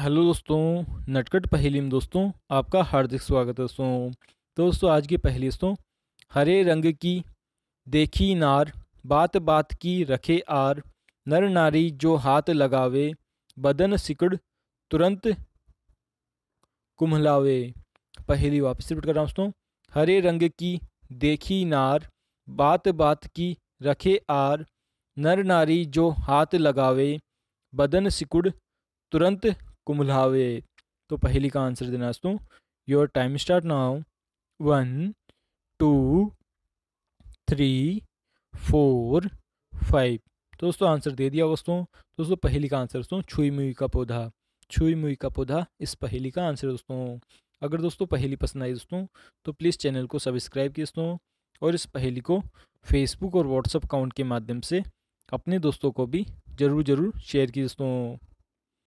hello दोस्तों नटकट पहेली में दोस्तों आपका हार्दिक स्वागत है दोस्तों तो दोस्तों आज की पहली दोस्तों हरे रंग की देखी नार बात बात की रखे आर नर नारी जो हाथ लगावे बदन सिकड़ तुरंत कुम्हलावे पहेली वापस रिपीट कर रहा हूँ दोस्तों हरे रंग की देखी नार बात बात की रखे आर नर नारी जो हाथ लगावे बदन सिकुड़ तुरंत मुलावे तो पहली का आंसर देना दोस्तों your time start now one two three four five तो दोस्तों आंसर दे दिया दोस्तों तो दोस्तों पहली का आंसर दोस्तों छुई मुई का पौधा छुई मुई का पौधा इस पहली का आंसर दोस्तों अगर दोस्तों पहली पसंद आई दोस्तों तो प्लीज़ चैनल को सब्सक्राइब किए दोस्तों और इस पहेली को फेसबुक और व्हाट्सअप अकाउंट के माध्यम से अपने दोस्तों को भी ज़रूर ज़रूर शेयर किए दोस्तों